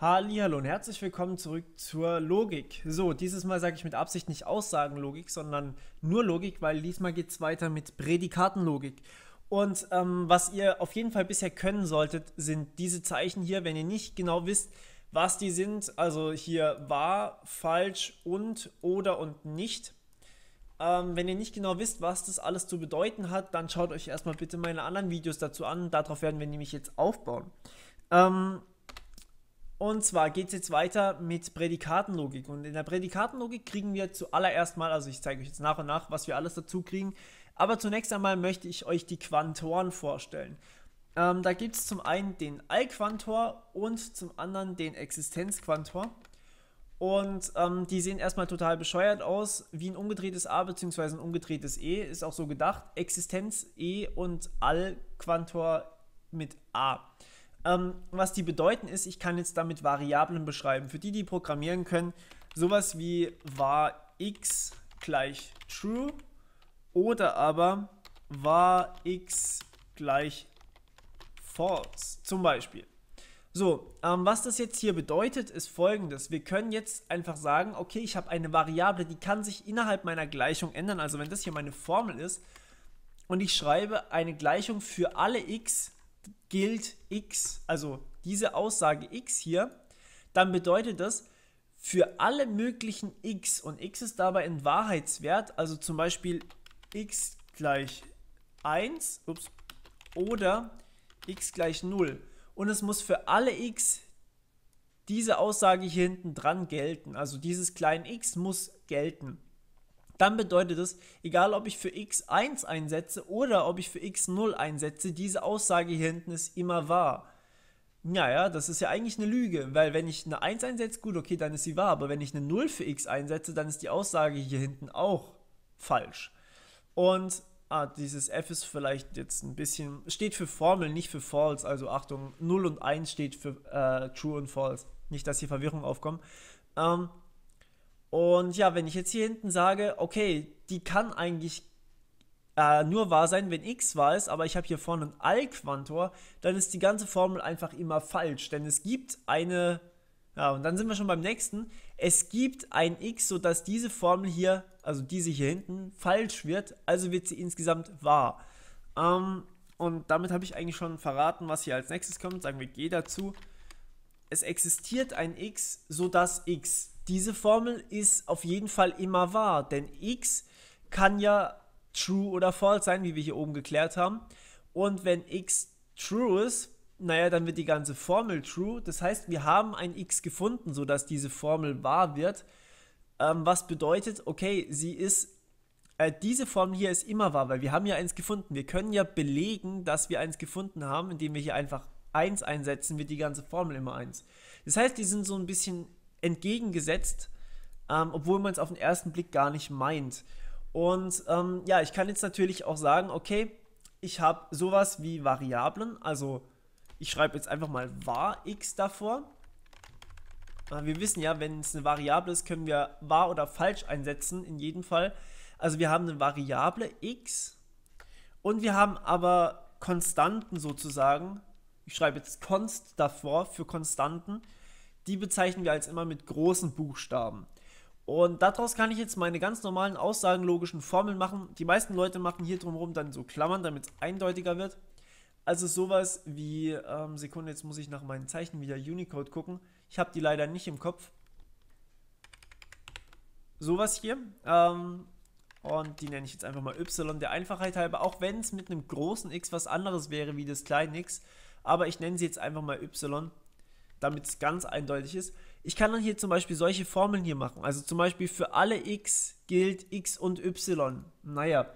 Hallo und herzlich willkommen zurück zur Logik. So, dieses Mal sage ich mit Absicht nicht Aussagenlogik, sondern nur Logik, weil diesmal geht es weiter mit Prädikatenlogik. Und ähm, was ihr auf jeden Fall bisher können solltet, sind diese Zeichen hier, wenn ihr nicht genau wisst, was die sind. Also hier wahr, falsch und, oder und nicht. Ähm, wenn ihr nicht genau wisst, was das alles zu bedeuten hat, dann schaut euch erstmal bitte meine anderen Videos dazu an. Darauf werden wir nämlich jetzt aufbauen. Ähm, und zwar geht es jetzt weiter mit Prädikatenlogik. Und in der Prädikatenlogik kriegen wir zuallererst mal, also ich zeige euch jetzt nach und nach, was wir alles dazu kriegen. Aber zunächst einmal möchte ich euch die Quantoren vorstellen. Ähm, da gibt es zum einen den Allquantor und zum anderen den Existenzquantor. Und ähm, die sehen erstmal total bescheuert aus, wie ein umgedrehtes A bzw. ein umgedrehtes E, ist auch so gedacht. Existenz E und Allquantor mit A. Ähm, was die bedeuten ist, ich kann jetzt damit Variablen beschreiben. Für die, die programmieren können, sowas wie war x gleich true oder aber war x gleich false zum Beispiel. So, ähm, was das jetzt hier bedeutet, ist folgendes. Wir können jetzt einfach sagen, okay, ich habe eine Variable, die kann sich innerhalb meiner Gleichung ändern. Also wenn das hier meine Formel ist und ich schreibe eine Gleichung für alle x gilt X, also diese Aussage X hier, dann bedeutet das für alle möglichen X und X ist dabei ein Wahrheitswert, also zum Beispiel X gleich 1 ups, oder X gleich 0. Und es muss für alle X diese Aussage hier hinten dran gelten. Also dieses kleine X muss gelten dann bedeutet es, egal ob ich für x1 einsetze oder ob ich für x0 einsetze, diese Aussage hier hinten ist immer wahr. Naja, das ist ja eigentlich eine Lüge, weil wenn ich eine 1 einsetze, gut, okay, dann ist sie wahr, aber wenn ich eine 0 für x einsetze, dann ist die Aussage hier hinten auch falsch. Und ah, dieses f ist vielleicht jetzt ein bisschen, steht für Formel, nicht für False, also Achtung, 0 und 1 steht für äh, True und False. Nicht, dass hier Verwirrung aufkommt. Ähm, und ja, wenn ich jetzt hier hinten sage, okay, die kann eigentlich äh, nur wahr sein, wenn x wahr ist, aber ich habe hier vorne ein Allquantor, dann ist die ganze Formel einfach immer falsch, denn es gibt eine, ja, und dann sind wir schon beim nächsten, es gibt ein x, sodass diese Formel hier, also diese hier hinten, falsch wird, also wird sie insgesamt wahr. Ähm, und damit habe ich eigentlich schon verraten, was hier als nächstes kommt, sagen wir g dazu. Es existiert ein x, sodass x diese Formel ist auf jeden Fall immer wahr, denn x kann ja true oder false sein, wie wir hier oben geklärt haben. Und wenn x true ist, naja, dann wird die ganze Formel true. Das heißt, wir haben ein x gefunden, sodass diese Formel wahr wird. Ähm, was bedeutet, okay, sie ist, äh, diese Formel hier ist immer wahr, weil wir haben ja eins gefunden. Wir können ja belegen, dass wir eins gefunden haben, indem wir hier einfach 1 einsetzen, wird die ganze Formel immer 1. Das heißt, die sind so ein bisschen entgegengesetzt, ähm, obwohl man es auf den ersten Blick gar nicht meint. Und ähm, ja, ich kann jetzt natürlich auch sagen, okay, ich habe sowas wie Variablen, also ich schreibe jetzt einfach mal var x davor. Äh, wir wissen ja, wenn es eine Variable ist, können wir wahr oder falsch einsetzen, in jedem Fall. Also wir haben eine Variable x und wir haben aber Konstanten sozusagen. Ich schreibe jetzt const davor für Konstanten die bezeichnen wir als immer mit großen Buchstaben. Und daraus kann ich jetzt meine ganz normalen aussagenlogischen Formeln machen. Die meisten Leute machen hier drumherum dann so Klammern, damit es eindeutiger wird. Also sowas wie, ähm, Sekunde, jetzt muss ich nach meinen Zeichen wieder Unicode gucken. Ich habe die leider nicht im Kopf. Sowas hier. Ähm, und die nenne ich jetzt einfach mal Y, der Einfachheit halber, auch wenn es mit einem großen X was anderes wäre wie das kleine X. Aber ich nenne sie jetzt einfach mal Y damit es ganz eindeutig ist. Ich kann dann hier zum Beispiel solche Formeln hier machen. Also zum Beispiel für alle x gilt x und y. Naja,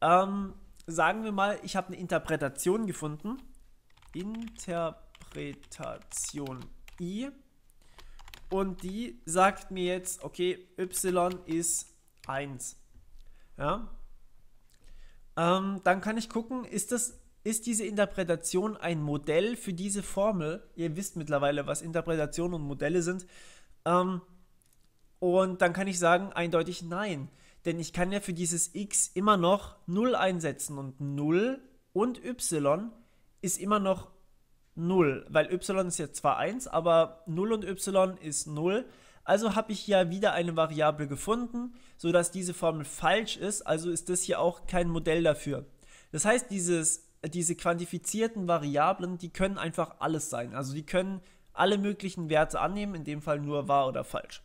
ähm, sagen wir mal, ich habe eine Interpretation gefunden. Interpretation i. Und die sagt mir jetzt, okay, y ist 1. Ja. Ähm, dann kann ich gucken, ist das ist diese Interpretation ein Modell für diese Formel. Ihr wisst mittlerweile, was Interpretationen und Modelle sind. Ähm, und dann kann ich sagen, eindeutig nein. Denn ich kann ja für dieses x immer noch 0 einsetzen und 0 und y ist immer noch 0, weil y ist jetzt ja zwar 1, aber 0 und y ist 0. Also habe ich ja wieder eine Variable gefunden, sodass diese Formel falsch ist, also ist das hier auch kein Modell dafür. Das heißt, dieses diese quantifizierten Variablen, die können einfach alles sein. Also die können alle möglichen Werte annehmen, in dem Fall nur wahr oder falsch.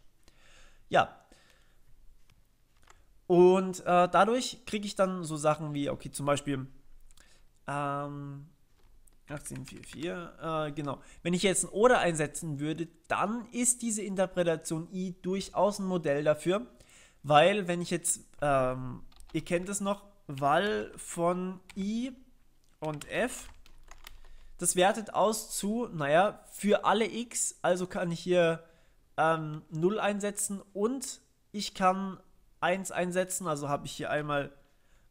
Ja. Und äh, dadurch kriege ich dann so Sachen wie, okay, zum Beispiel ähm, 1844, äh, genau. Wenn ich jetzt ein oder einsetzen würde, dann ist diese Interpretation i durchaus ein Modell dafür, weil wenn ich jetzt, ähm, ihr kennt es noch, weil von i und f. Das wertet aus zu, naja, für alle x, also kann ich hier ähm, 0 einsetzen und ich kann 1 einsetzen, also habe ich hier einmal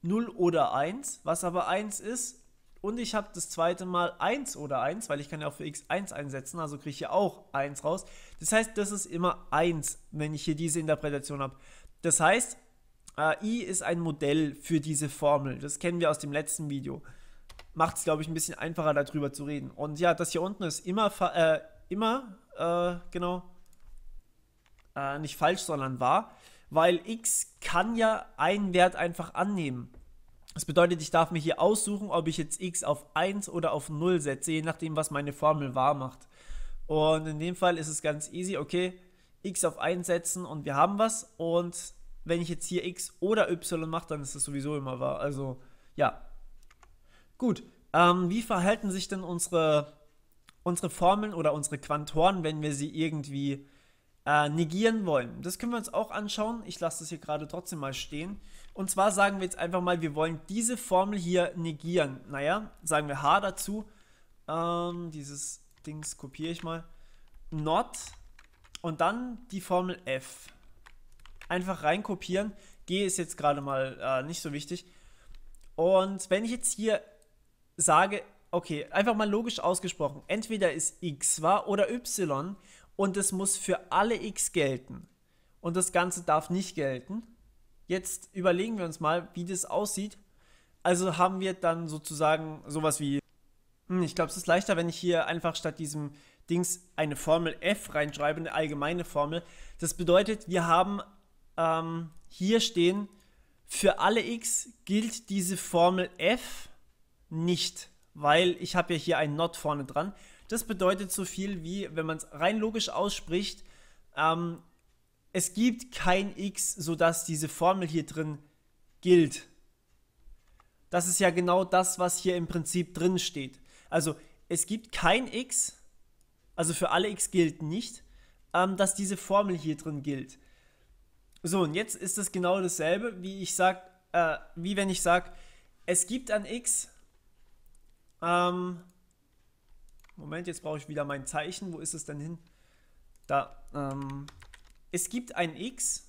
0 oder 1, was aber 1 ist. Und ich habe das zweite Mal 1 oder 1, weil ich kann ja auch für x 1 einsetzen, also kriege ich hier auch 1 raus. Das heißt, das ist immer 1, wenn ich hier diese Interpretation habe. Das heißt, äh, i ist ein Modell für diese Formel. Das kennen wir aus dem letzten Video macht es, glaube ich, ein bisschen einfacher, darüber zu reden. Und ja, das hier unten ist immer, äh, immer, äh, genau, äh, nicht falsch, sondern wahr, weil x kann ja einen Wert einfach annehmen. Das bedeutet, ich darf mir hier aussuchen, ob ich jetzt x auf 1 oder auf 0 setze, je nachdem, was meine Formel wahr macht. Und in dem Fall ist es ganz easy, okay, x auf 1 setzen und wir haben was. Und wenn ich jetzt hier x oder y mache, dann ist das sowieso immer wahr. Also ja, Gut, ähm, wie verhalten sich denn unsere, unsere Formeln oder unsere Quantoren, wenn wir sie irgendwie äh, negieren wollen? Das können wir uns auch anschauen. Ich lasse das hier gerade trotzdem mal stehen. Und zwar sagen wir jetzt einfach mal, wir wollen diese Formel hier negieren. Naja, sagen wir H dazu. Ähm, dieses Dings kopiere ich mal. Not. Und dann die Formel F. Einfach reinkopieren. G ist jetzt gerade mal äh, nicht so wichtig. Und wenn ich jetzt hier sage, okay, einfach mal logisch ausgesprochen, entweder ist x wahr oder y und es muss für alle x gelten und das Ganze darf nicht gelten. Jetzt überlegen wir uns mal, wie das aussieht. Also haben wir dann sozusagen sowas wie, hm, ich glaube, es ist leichter, wenn ich hier einfach statt diesem Dings eine Formel f reinschreibe, eine allgemeine Formel. Das bedeutet, wir haben ähm, hier stehen, für alle x gilt diese Formel f nicht, weil ich habe ja hier ein Not vorne dran. Das bedeutet so viel wie, wenn man es rein logisch ausspricht, ähm, es gibt kein x, sodass diese Formel hier drin gilt. Das ist ja genau das, was hier im Prinzip drin steht. Also es gibt kein x, also für alle x gilt nicht, ähm, dass diese Formel hier drin gilt. So, und jetzt ist das genau dasselbe, wie ich sag, äh, wie wenn ich sage, es gibt ein x, ähm, Moment, jetzt brauche ich wieder mein Zeichen. Wo ist es denn hin? Da. Ähm, es gibt ein x,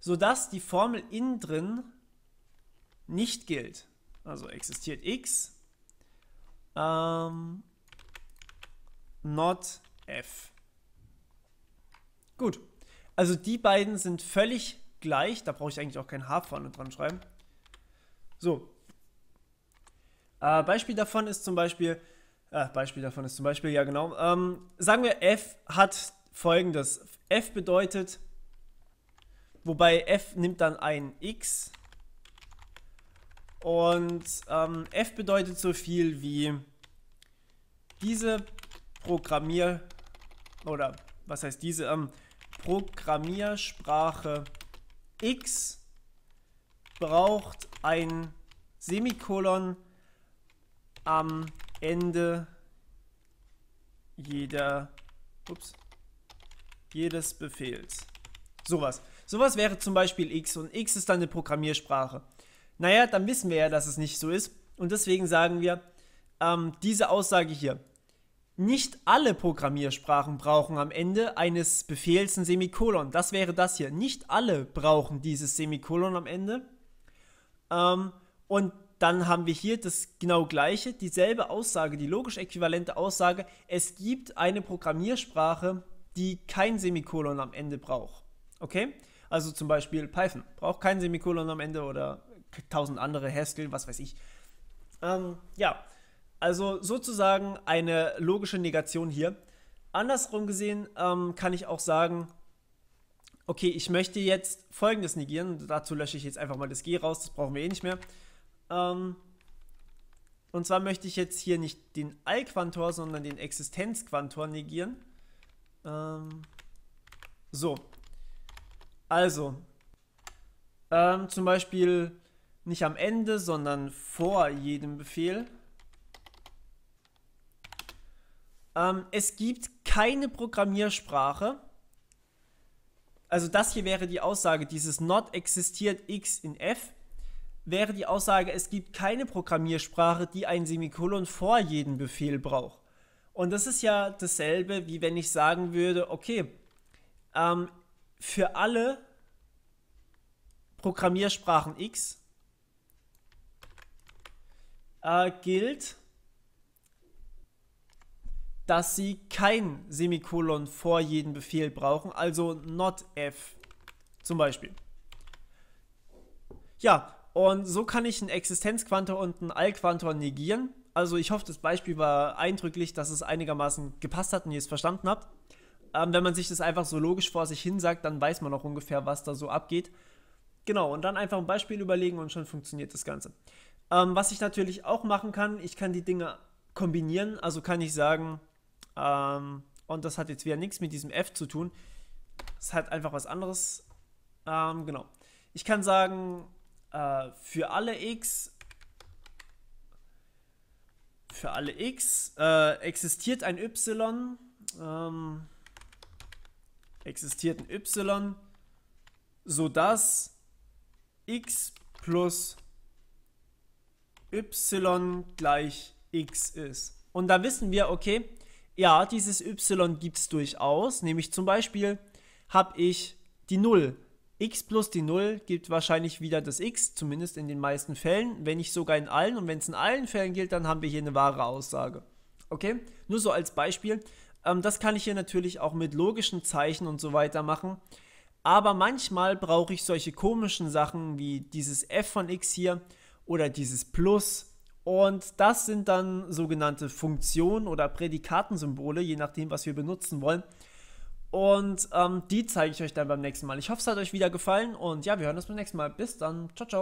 sodass die Formel innen drin nicht gilt. Also existiert x ähm, not f. Gut. Also die beiden sind völlig gleich. Da brauche ich eigentlich auch kein H vorne dran schreiben. So, äh, Beispiel davon ist zum Beispiel, äh, Beispiel davon ist zum Beispiel, ja genau, ähm, sagen wir f hat folgendes. f bedeutet, wobei f nimmt dann ein x und ähm, f bedeutet so viel wie diese Programmier- oder was heißt diese? Ähm, Programmiersprache x braucht ein Semikolon am Ende jeder, ups, jedes Befehls. Sowas. Sowas wäre zum Beispiel x und x ist dann eine Programmiersprache. Naja, dann wissen wir ja, dass es nicht so ist. Und deswegen sagen wir, ähm, diese Aussage hier, nicht alle Programmiersprachen brauchen am Ende eines Befehls ein Semikolon. Das wäre das hier. Nicht alle brauchen dieses Semikolon am Ende. Ähm, und dann haben wir hier das genau gleiche, dieselbe Aussage, die logisch äquivalente Aussage. Es gibt eine Programmiersprache, die kein Semikolon am Ende braucht. Okay? Also zum Beispiel Python braucht kein Semikolon am Ende oder tausend andere Haskell, was weiß ich. Ähm, ja, also sozusagen eine logische Negation hier. Andersrum gesehen ähm, kann ich auch sagen, okay, ich möchte jetzt Folgendes negieren. Dazu lösche ich jetzt einfach mal das G raus, das brauchen wir eh nicht mehr. Ähm, und zwar möchte ich jetzt hier nicht den Allquantor, sondern den Existenzquantor negieren. Ähm, so. Also. Ähm, zum Beispiel nicht am Ende, sondern vor jedem Befehl. Ähm, es gibt keine Programmiersprache. Also das hier wäre die Aussage, dieses not existiert x in f wäre die Aussage, es gibt keine Programmiersprache, die ein Semikolon vor jedem Befehl braucht. Und das ist ja dasselbe, wie wenn ich sagen würde, okay, ähm, für alle Programmiersprachen X äh, gilt, dass sie kein Semikolon vor jedem Befehl brauchen, also not f zum Beispiel. Ja, und so kann ich einen Existenzquantor und einen Allquantor negieren. Also ich hoffe, das Beispiel war eindrücklich, dass es einigermaßen gepasst hat und ihr es verstanden habt. Ähm, wenn man sich das einfach so logisch vor sich hin sagt, dann weiß man auch ungefähr, was da so abgeht. Genau, und dann einfach ein Beispiel überlegen und schon funktioniert das Ganze. Ähm, was ich natürlich auch machen kann, ich kann die Dinge kombinieren. Also kann ich sagen, ähm, und das hat jetzt wieder nichts mit diesem F zu tun. Es hat einfach was anderes. Ähm, genau. Ich kann sagen, äh, für alle x für alle x äh, existiert ein y ähm, existiert ein y so dass x plus y gleich x ist. Und da wissen wir, okay, ja, dieses y gibt es durchaus, nämlich zum Beispiel habe ich die 0 x plus die 0 gibt wahrscheinlich wieder das x, zumindest in den meisten Fällen, wenn nicht sogar in allen. Und wenn es in allen Fällen gilt, dann haben wir hier eine wahre Aussage. Okay? Nur so als Beispiel. Ähm, das kann ich hier natürlich auch mit logischen Zeichen und so weiter machen. Aber manchmal brauche ich solche komischen Sachen wie dieses f von x hier oder dieses Plus. Und das sind dann sogenannte Funktionen oder Prädikatensymbole, je nachdem, was wir benutzen wollen. Und ähm, die zeige ich euch dann beim nächsten Mal. Ich hoffe, es hat euch wieder gefallen und ja, wir hören uns beim nächsten Mal. Bis dann. Ciao, ciao.